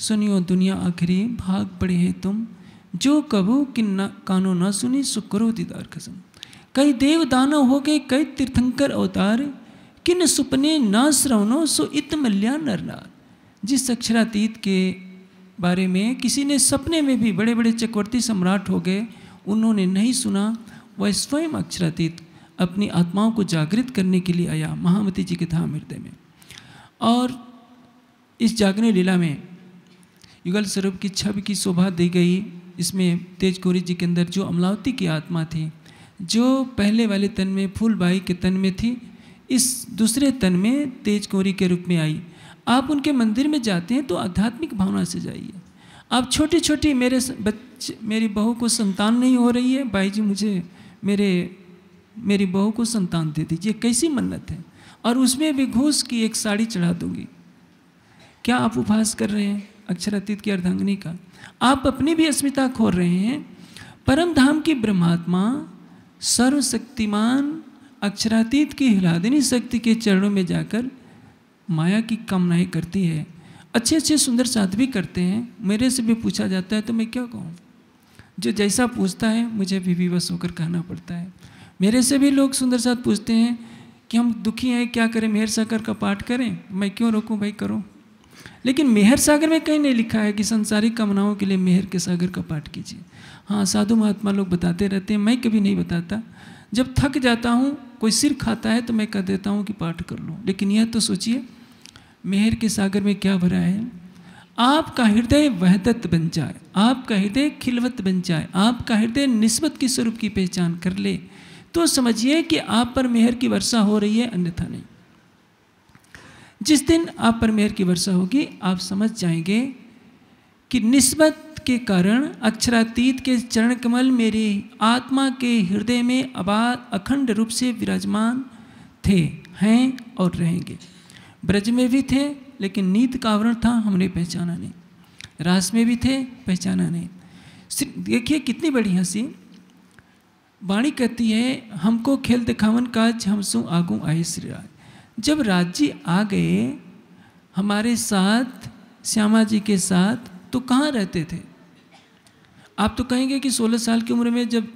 सुनियो दुनिया आखिरी भाग पड़े हैं तुम जो कबू कि न कानो न सुनी सो करो दीदार कसम कई देव दानव हो गए कई तीर्थंकर अवतार किन सुपने न श्रवनो सो इत मल्या नरनार जिस अक्षरातीत के बारे में किसी ने सपने में भी बड़े बड़े चक्रवर्ती सम्राट हो गए उन्होंने नहीं सुना वह स्वयं अक्षरातीत अपनी आत्माओं को जागृत करने के लिए आया महामती जी के धाम हृदय में और इस जागने लीला में युगल स्वरूप की छवि की शोभा दी गई इसमें तेज कोरी जी के अंदर जो अमलावती की आत्मा थी जो पहले वाले तन में फूलबाई के तन में थी इस दूसरे तन में तेज कोरी के रूप में आई आप उनके मंदिर में जाते हैं तो आध्यात्मिक भावना से जाइए आप छोटी छोटी मेरे बच्चे मेरी बहू को संतान नहीं हो रही है भाई जी मुझे मेरे मेरी बहू को संतान दे दीजिए कैसी मन्नत है और उसमें भी घूस की एक साड़ी चढ़ा दूंगी क्या आप उपहास कर रहे हैं अक्षरातीत की अर्धांगनी का आप अपनी भी अस्मिता खो रहे हैं परम धाम की ब्रह्मात्मा सर्वशक्तिमान अक्षरातीत की हिलादिनी शक्ति के चरणों में जाकर माया की कामनाएं करती है अच्छे अच्छे सुंदर भी करते हैं मेरे से भी पूछा जाता है तो मैं क्या कहूँ जो जैसा पूछता है मुझे भी विवश होकर कहना पड़ता है मेरे से भी लोग सुंदर साथ पूछते हैं कि हम दुखी हैं क्या करें मेहर सकर का पाठ करें मैं क्यों रोकूँ भाई करो लेकिन मेहर सागर में कहीं नहीं लिखा है कि संसारिक कामनाओं के लिए मेहर के सागर का पाठ कीजिए हाँ साधु महात्मा लोग बताते रहते हैं मैं कभी नहीं बताता जब थक जाता हूँ कोई सिर खाता है तो मैं कह देता हूँ कि पाठ कर लूँ लेकिन यह तो सोचिए मेहर के सागर में क्या भरा है आपका हृदय वहदत बन जाए आपका हृदय खिलवत बन जाए आपका हृदय निस्बत के स्वरूप की पहचान कर ले तो समझिए कि आप पर मेहर की वर्षा हो रही है अन्यथा नहीं जिस दिन आप पर मेहर की वर्षा होगी आप समझ जाएंगे कि निस्बत के कारण अक्षरातीत के चरण कमल मेरे आत्मा के हृदय में आबाद अखंड रूप से विराजमान थे हैं और रहेंगे ब्रज में भी थे लेकिन नीत का आवरण था हमने पहचाना नहीं रास में भी थे पहचाना नहीं देखिए कितनी बड़ी हंसी वाणी कहती है हमको खेल दिखावन काज हमसू आगू आए श्रीराज जब राज्य आ गए हमारे साथ श्यामा जी के साथ तो कहाँ रहते थे आप तो कहेंगे कि 16 साल की उम्र में जब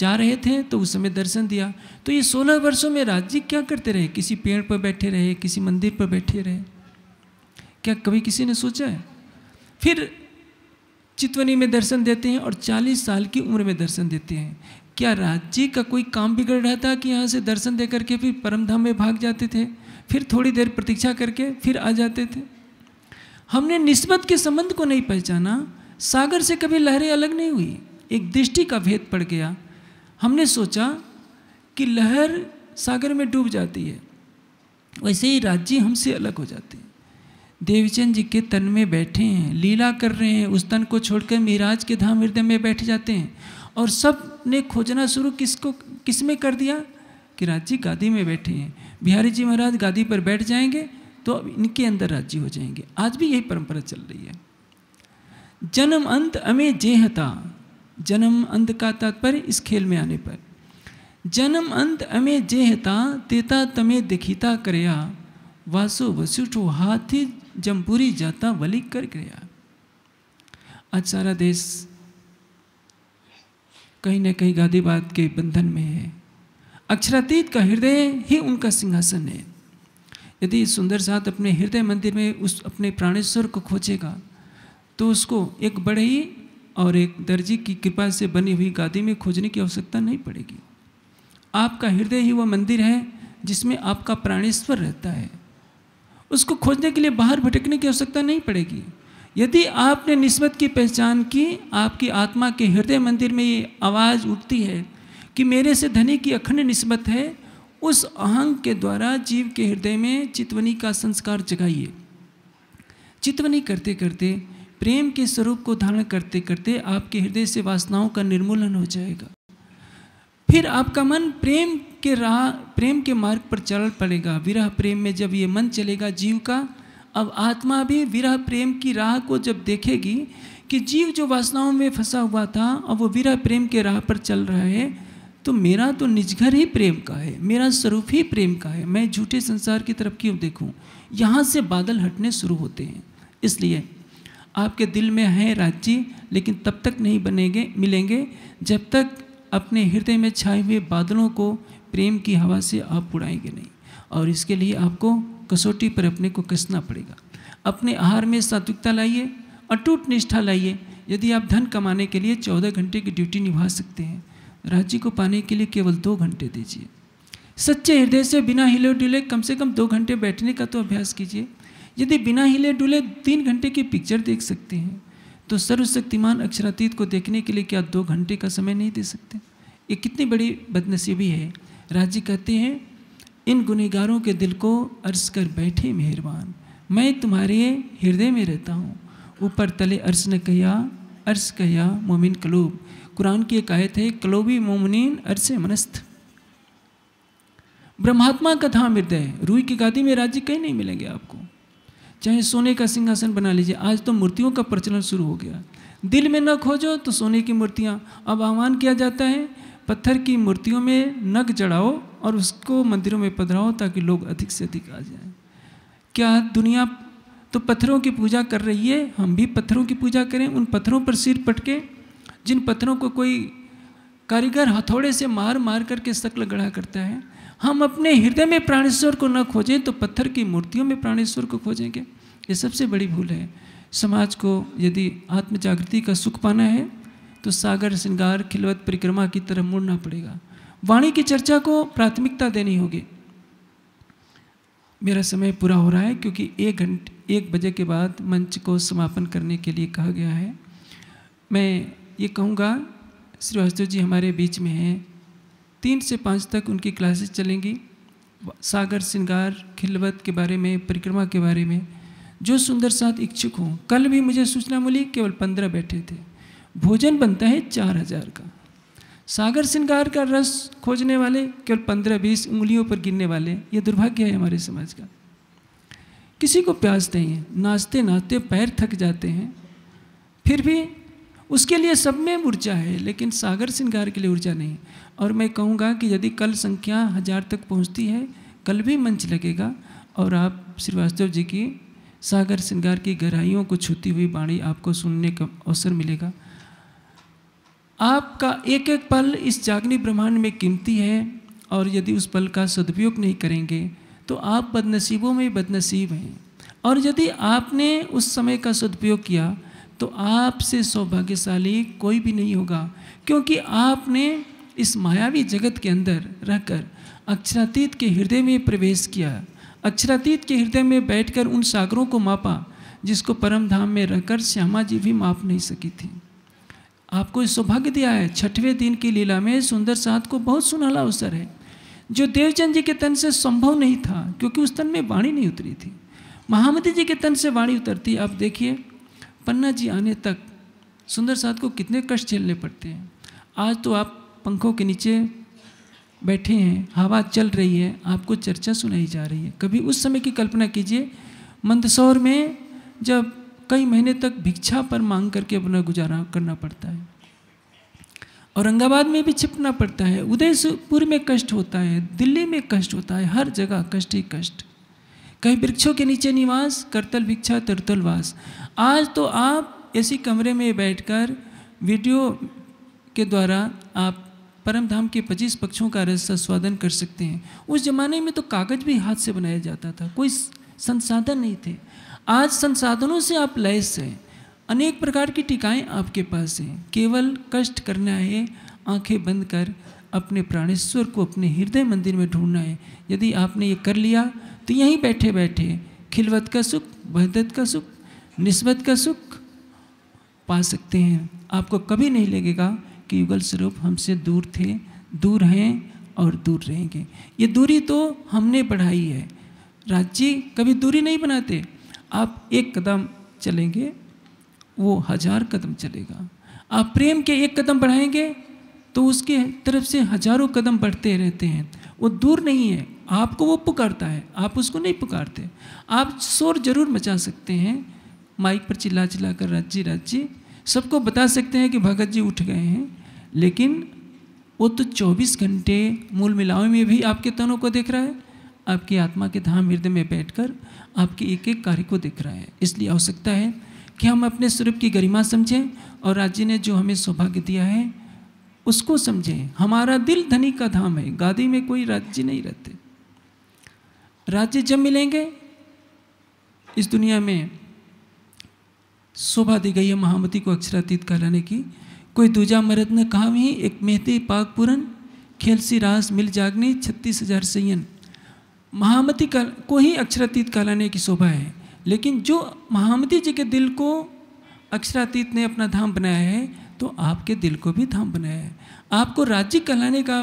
जा रहे थे तो उस समय दर्शन दिया तो ये 16 वर्षों में राज्य क्या करते रहे किसी पेड़ पर बैठे रहे किसी मंदिर पर बैठे रहे क्या कभी किसी ने सोचा है फिर चितवनी में दर्शन देते हैं और 40 साल की उम्र में दर्शन देते हैं क्या राज्य का कोई काम बिगड़ रहा था कि यहाँ से दर्शन दे करके फिर परमधाम में भाग जाते थे फिर थोड़ी देर प्रतीक्षा करके फिर आ जाते थे हमने निस्बत के संबंध को नहीं पहचाना सागर से कभी लहरें अलग नहीं हुई एक दृष्टि का भेद पड़ गया हमने सोचा कि लहर सागर में डूब जाती है वैसे ही राज्य हमसे अलग हो जाते है देवचंद जी के तन में बैठे हैं लीला कर रहे हैं उस तन को छोड़कर मिराज के धाम हृदय में बैठ जाते हैं और सब आपने खोजना शुरू किसको किस में कर दिया कि राज्य गादी में बैठे हैं बिहारी जी महाराज गादी पर बैठ जाएंगे तो अब इनके अंदर राज्य हो जाएंगे आज भी यही परंपरा चल रही है जन्म अंत अमे जेहता जन्म अंत का तात्पर्य इस खेल में आने पर जन्म अंत अमे जेहता तेता तमे दिखिता करया वासु वसुठो हाथी जमपुरी जाता वली कर गया आज सारा देश कहीं ना कहीं गादीवाद के बंधन में है अक्षरातीत का हृदय ही उनका सिंहासन है यदि सुंदर साथ अपने हृदय मंदिर में उस अपने प्राणेश्वर को खोजेगा तो उसको एक बड़े ही और एक दर्जी की कृपा से बनी हुई गादी में खोजने की आवश्यकता नहीं पड़ेगी आपका हृदय ही वह मंदिर है जिसमें आपका प्राणेश्वर रहता है उसको खोजने के लिए बाहर भटकने की आवश्यकता नहीं पड़ेगी यदि आपने निस्बत की पहचान की आपकी आत्मा के हृदय मंदिर में ये आवाज़ उठती है कि मेरे से धनी की अखंड निस्बत है उस अहंग के द्वारा जीव के हृदय में चितवनी का संस्कार जगाइए चितवनी करते करते प्रेम के स्वरूप को धारण करते करते आपके हृदय से वासनाओं का निर्मूलन हो जाएगा फिर आपका मन प्रेम के राह प्रेम के मार्ग पर चल पड़ेगा विरह प्रेम में जब ये मन चलेगा जीव का अब आत्मा भी विरह प्रेम की राह को जब देखेगी कि जीव जो वासनाओं में फंसा हुआ था अब वो विरह प्रेम के राह पर चल रहा है तो मेरा तो निजघर ही प्रेम का है मेरा स्वरूप ही प्रेम का है मैं झूठे संसार की तरफ क्यों देखूं यहाँ से बादल हटने शुरू होते हैं इसलिए आपके दिल में हैं राज्य लेकिन तब तक नहीं बनेंगे मिलेंगे जब तक अपने हृदय में छाए हुए बादलों को प्रेम की हवा से आप उड़ाएंगे नहीं और इसके लिए आपको कसौटी पर अपने को कसना पड़ेगा अपने आहार में सात्विकता लाइए अटूट निष्ठा लाइए यदि आप धन कमाने के लिए चौदह घंटे की ड्यूटी निभा सकते हैं राज्य को पाने के लिए केवल दो घंटे दीजिए सच्चे हृदय से बिना हिले डुले कम से कम दो घंटे बैठने का तो अभ्यास कीजिए यदि बिना हिले डुले तीन घंटे की पिक्चर देख सकते हैं तो सर्वशक्तिमान अक्षरातीत को देखने के लिए क्या दो घंटे का समय नहीं दे सकते ये कितनी बड़ी बदनसीबी है राज्य कहते हैं इन गुनहगारों के दिल को अर्ज कर बैठे मेहरबान मैं तुम्हारे हृदय में रहता हूँ ऊपर तले अर्ज न कहिया अर्ज कहिया मोमिन कलूब कुरान की एक आयत है कलोबी मोमिन अर्ज मनस्थ ब्रह्मात्मा का था हृदय रूई की गादी में राज्य कहीं नहीं मिलेंगे आपको चाहे सोने का सिंहासन बना लीजिए आज तो मूर्तियों का प्रचलन शुरू हो गया दिल में न खोजो तो सोने की मूर्तियाँ अब आह्वान किया जाता है पत्थर की मूर्तियों में नग चढ़ाओ और उसको मंदिरों में पधराओ ताकि लोग अधिक से अधिक आ जाएं क्या दुनिया तो पत्थरों की पूजा कर रही है हम भी पत्थरों की पूजा करें उन पत्थरों पर सिर पटके जिन पत्थरों को कोई कारीगर हथौड़े से मार मार करके शक्ल गढ़ा करता है हम अपने हृदय में प्राणेश्वर को न खोजें तो पत्थर की मूर्तियों में प्राणेश्वर को खोजेंगे ये सबसे बड़ी भूल है समाज को यदि आत्म जागृति का सुख पाना है तो सागर श्रृंगार खिलवत परिक्रमा की तरह मुड़ना पड़ेगा वाणी की चर्चा को प्राथमिकता देनी होगी मेरा समय पूरा हो रहा है क्योंकि एक घंटे एक बजे के बाद मंच को समापन करने के लिए कहा गया है मैं ये कहूँगा श्रीवास्तव जी हमारे बीच में हैं तीन से पाँच तक उनकी क्लासेस चलेंगी सागर श्रृंगार खिलवत के बारे में परिक्रमा के बारे में जो सुंदर साथ इच्छुक हों कल भी मुझे सूचना मिली केवल पंद्रह बैठे थे भोजन बनता है चार हज़ार का सागर श्रृंगार का रस खोजने वाले केवल पंद्रह बीस उंगलियों पर गिरने वाले ये दुर्भाग्य है हमारे समाज का किसी को प्यास नहीं है नाचते नाचते पैर थक जाते हैं फिर भी उसके लिए सब में ऊर्जा है लेकिन सागर श्रृंगार के लिए ऊर्जा नहीं और मैं कहूँगा कि यदि कल संख्या हजार तक पहुँचती है कल भी मंच लगेगा और आप श्रीवास्तव जी की सागर श्रृंगार की गहराइयों को छूती हुई बाणी आपको सुनने का अवसर मिलेगा आपका एक एक पल इस जागनी ब्रह्मांड में कीमती है और यदि उस पल का सदुपयोग नहीं करेंगे तो आप बदनसीबों में बदनसीब हैं और यदि आपने उस समय का सदुपयोग किया तो आपसे सौभाग्यशाली कोई भी नहीं होगा क्योंकि आपने इस मायावी जगत के अंदर रहकर अक्षरातीत के हृदय में प्रवेश किया अक्षरातीत के हृदय में बैठकर उन सागरों को मापा जिसको परम धाम में रहकर श्यामा जी भी माप नहीं सकी थी आपको सौभाग्य दिया है छठवें दिन की लीला में सुंदर साध को बहुत सुनहला अवसर है जो देवचंद जी के तन से संभव नहीं था क्योंकि उस तन में वाणी नहीं उतरी थी महामती जी के तन से वाणी उतरती आप देखिए पन्ना जी आने तक सुंदर साध को कितने कष्ट झेलने पड़ते हैं आज तो आप पंखों के नीचे बैठे हैं हवा चल रही है आपको चर्चा सुनाई जा रही है कभी उस समय की कल्पना कीजिए मंदसौर में जब कई महीने तक भिक्षा पर मांग करके अपना गुजारा करना पड़ता है औरंगाबाद में भी छिपना पड़ता है उदयपुर में कष्ट होता है दिल्ली में कष्ट होता है हर जगह कष्ट ही कष्ट कहीं वृक्षों के नीचे निवास करतल भिक्षा तरतलवास आज तो आप ऐसी कमरे में बैठकर वीडियो के द्वारा आप परम धाम के 25 पक्षों का रस स्वादन कर सकते हैं उस जमाने में तो कागज भी हाथ से बनाया जाता था कोई संसाधन नहीं थे आज संसाधनों से आप लैस हैं अनेक प्रकार की टिकाएं आपके पास हैं केवल कष्ट करना है आंखें बंद कर अपने प्राणेश्वर को अपने हृदय मंदिर में ढूंढना है यदि आपने ये कर लिया तो यहीं बैठे बैठे खिलवत का सुख बहदत का सुख नस्बत का सुख पा सकते हैं आपको कभी नहीं लगेगा कि युगल स्वरूप हमसे दूर थे दूर हैं और दूर रहेंगे ये दूरी तो हमने बढ़ाई है राज्य कभी दूरी नहीं बनाते आप एक कदम चलेंगे वो हजार कदम चलेगा आप प्रेम के एक कदम बढ़ाएंगे तो उसके तरफ से हजारों कदम बढ़ते रहते हैं वो दूर नहीं है आपको वो पुकारता है आप उसको नहीं पुकारते आप शोर जरूर मचा सकते हैं माइक पर चिल्ला चिल्ला कर राज्य राज्य सबको बता सकते हैं कि भगत जी उठ गए हैं लेकिन वो तो 24 घंटे मूल मिलावे में भी आपके तनों को देख रहा है आपकी आत्मा के धाम हृदय में बैठकर आपके एक एक कार्य को देख रहा है इसलिए आवश्यकता है कि हम अपने स्वरूप की गरिमा समझें और राज्य ने जो हमें सौभाग्य दिया है उसको समझें हमारा दिल धनी का धाम है गादी में कोई राज्य नहीं रहते राज्य जब मिलेंगे इस दुनिया में शोभा दी गई है महामती को अक्षरातीत कहलाने की कोई दूजा मरद ने कहा भी एक मेहती पाक खेलसी खेल सी रास मिल जागनी छत्तीस हजार सैयन महामती कल को ही अक्षरातीत कहलाने की शोभा है लेकिन जो महामती जी के दिल को अक्षरातीत ने अपना धाम बनाया है तो आपके दिल को भी धाम बनाया है आपको राज्य कहलाने का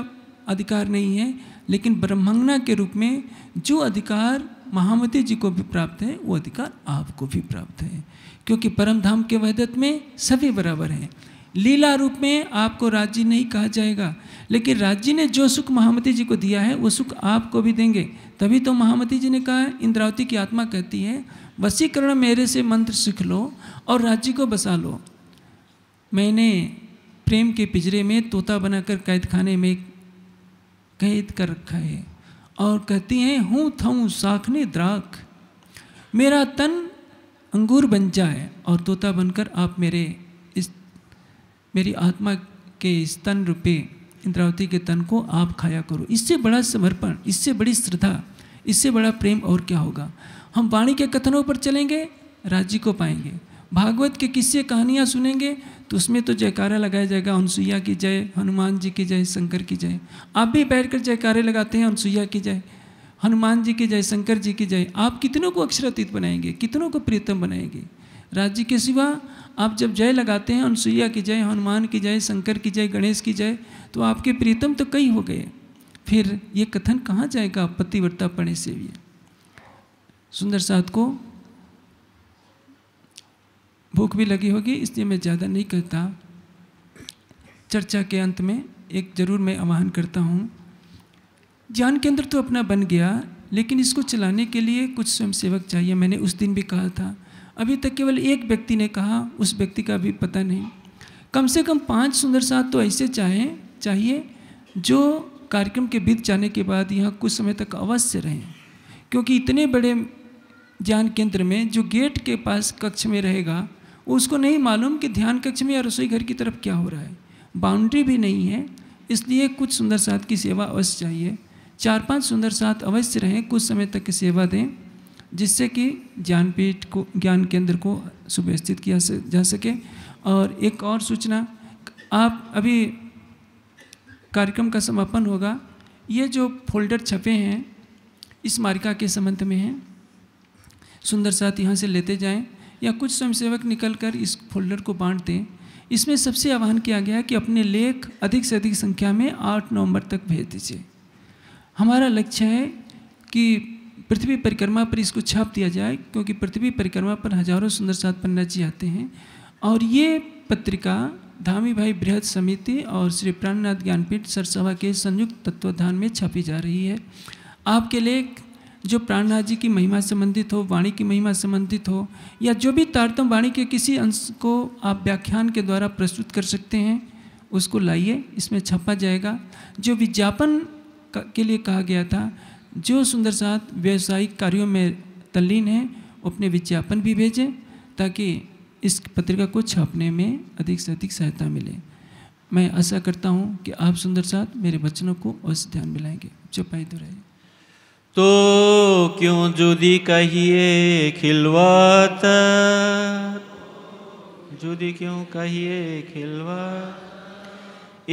अधिकार नहीं है लेकिन ब्रह्मांगना के रूप में जो अधिकार महामती जी को भी प्राप्त है वो अधिकार आपको भी प्राप्त है क्योंकि परम धाम के वहदत में सभी बराबर हैं लीला रूप में आपको राज्य नहीं कहा जाएगा लेकिन राज्य ने जो सुख महामती जी को दिया है वो सुख आपको भी देंगे तभी तो महामती जी ने कहा इंद्रावती की आत्मा कहती है वसीकरण मेरे से मंत्र सीख लो और राज्य को बसा लो मैंने प्रेम के पिजरे में तोता बनाकर कैद खाने में कैद कर रखा है और कहती हैं हूँ थऊँ साखने द्राक मेरा तन अंगूर बन जाए और तोता बनकर आप मेरे मेरी आत्मा के स्तन रूपे रूपी इंद्रावती के तन को आप खाया करो इससे बड़ा समर्पण इससे बड़ी श्रद्धा इससे बड़ा प्रेम और क्या होगा हम वाणी के कथनों पर चलेंगे राज्य को पाएंगे भागवत के किस्से कहानियाँ सुनेंगे तो उसमें तो जयकारा लगाया जाएगा अनुसुईया की जय हनुमान जी की जय शंकर की जय आप भी बैठ कर जयकारे लगाते हैं अनुसुईया की जय हनुमान जी की जय शंकर जी की जय आप कितनों को अक्षरातीत बनाएंगे कितनों को प्रियतम बनाएंगे राज्य के सिवा आप जब जय लगाते हैं अनुसुईया की जय हनुमान की जय शंकर की जय गणेश की जय तो आपके प्रीतम तो कई हो गए फिर ये कथन कहाँ जाएगा पतिव्रता पड़े से भी सुंदर साथ को भूख भी लगी होगी इसलिए मैं ज़्यादा नहीं कहता चर्चा के अंत में एक जरूर मैं आह्वान करता हूँ ज्ञान केंद्र तो अपना बन गया लेकिन इसको चलाने के लिए कुछ स्वयंसेवक चाहिए मैंने उस दिन भी कहा था अभी तक केवल एक व्यक्ति ने कहा उस व्यक्ति का भी पता नहीं कम से कम पाँच सुंदर साथ तो ऐसे चाहें चाहिए जो कार्यक्रम के बीत जाने के बाद यहाँ कुछ समय तक अवश्य रहें क्योंकि इतने बड़े ज्ञान केंद्र में जो गेट के पास कक्ष में रहेगा उसको नहीं मालूम कि ध्यान कक्ष में या रसोई घर की तरफ क्या हो रहा है बाउंड्री भी नहीं है इसलिए कुछ सुंदर साथ की सेवा अवश्य चाहिए चार पांच सुंदर साथ अवश्य रहें कुछ समय तक की सेवा दें जिससे कि ज्ञानपीठ को ज्ञान केंद्र को सुव्यवस्थित किया जा सके और एक और सूचना आप अभी कार्यक्रम का समापन होगा ये जो फोल्डर छपे हैं इस मार्का के संबंध में हैं सुंदर साथ यहाँ से लेते जाएं या कुछ स्वयंसेवक निकल कर इस फोल्डर को बांट दें इसमें सबसे आह्वान किया गया है कि अपने लेख अधिक से अधिक संख्या में आठ नवंबर तक भेज दीजिए हमारा लक्ष्य है कि पृथ्वी परिक्रमा पर इसको छाप दिया जाए क्योंकि पृथ्वी परिक्रमा पर हजारों सुंदर साथ पन्ना जी आते हैं और ये पत्रिका धामी भाई बृहद समिति और श्री प्राणनाथ ज्ञानपीठ सरसभा के संयुक्त तत्वाधान में छापी जा रही है आपके लेख जो प्राणनाथ जी की महिमा संबंधित हो वाणी की महिमा संबंधित हो या जो भी तारतम वाणी के किसी अंश को आप व्याख्यान के द्वारा प्रस्तुत कर सकते हैं उसको लाइए इसमें छपा जाएगा जो विज्ञापन के लिए कहा गया था जो सुंदर साथ व्यवसायिक कार्यों में तल्लीन हैं अपने विज्ञापन भी भेजें ताकि इस पत्रिका को छापने में अधिक से अधिक सहायता मिले मैं आशा करता हूँ कि आप सुंदर साथ मेरे बच्चनों को अवश्य ध्यान मिलाएंगे तो दोहराइए तो क्यों जुदी कहिए खिलवाता जुदी क्यों कहिए खिलवा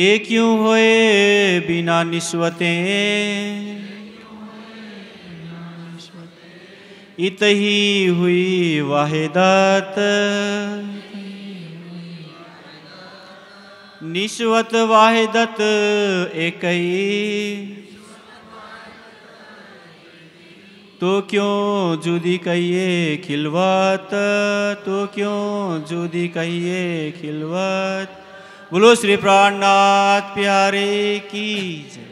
ए क्यों होए बिना निस्वतें इत ही हुई वाहिदात निश्वत वाहिदत एकई तो क्यों जुदी कहिए खिलवत तो क्यों जुदी कहिए खिलवत बोलो श्री प्राणनाथ प्यारे की जय